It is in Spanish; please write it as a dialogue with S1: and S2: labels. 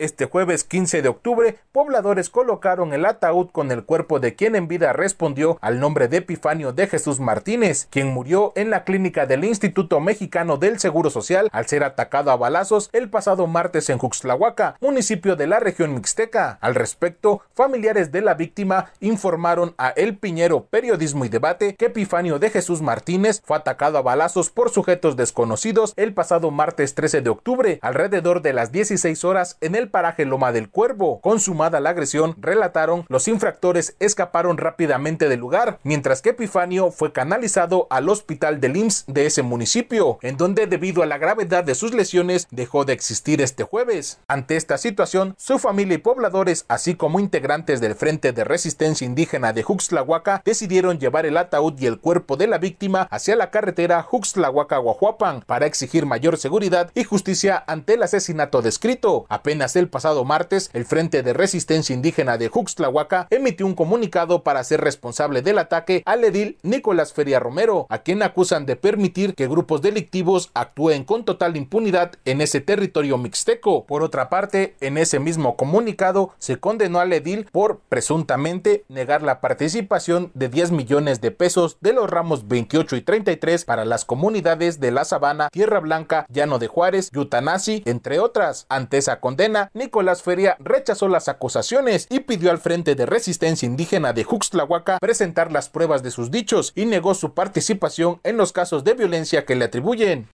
S1: Este jueves 15 de octubre, pobladores colocaron el ataúd con el cuerpo de quien en vida respondió al nombre de Epifanio de Jesús Martínez, quien murió en la clínica del Instituto Mexicano del Seguro Social al ser atacado a balazos el pasado martes en Juxlahuaca, municipio de la región mixteca. Al respecto, familiares de la víctima informaron a El Piñero Periodismo y Debate que Epifanio de Jesús Martínez fue atacado a balazos por sujetos desconocidos el pasado martes 13 de octubre, alrededor de las 16 horas en el paraje Loma del Cuervo. Consumada la agresión, relataron, los infractores escaparon rápidamente del lugar, mientras que Epifanio fue canalizado al hospital del IMSS de ese municipio, en donde debido a la gravedad de sus lesiones dejó de existir este jueves. Ante esta situación, su familia y pobladores, así como integrantes del Frente de Resistencia Indígena de Huxlahuaca, decidieron llevar el ataúd y el cuerpo de la víctima hacia la carretera Huxlahuaca guajuapan para exigir mayor seguridad y justicia ante el asesinato descrito. Apenas el pasado martes, el Frente de Resistencia Indígena de Juxtlahuaca emitió un comunicado para ser responsable del ataque al edil Nicolás Feria Romero, a quien acusan de permitir que grupos delictivos actúen con total impunidad en ese territorio mixteco. Por otra parte, en ese mismo comunicado se condenó al edil por presuntamente negar la participación de 10 millones de pesos de los ramos 28 y 33 para las comunidades de La Sabana, Tierra Blanca, Llano de Juárez, Yutanasi, entre otras. Ante esa condena, Nicolás Feria rechazó las acusaciones y pidió al Frente de Resistencia Indígena de Juxtlahuaca presentar las pruebas de sus dichos y negó su participación en los casos de violencia que le atribuyen.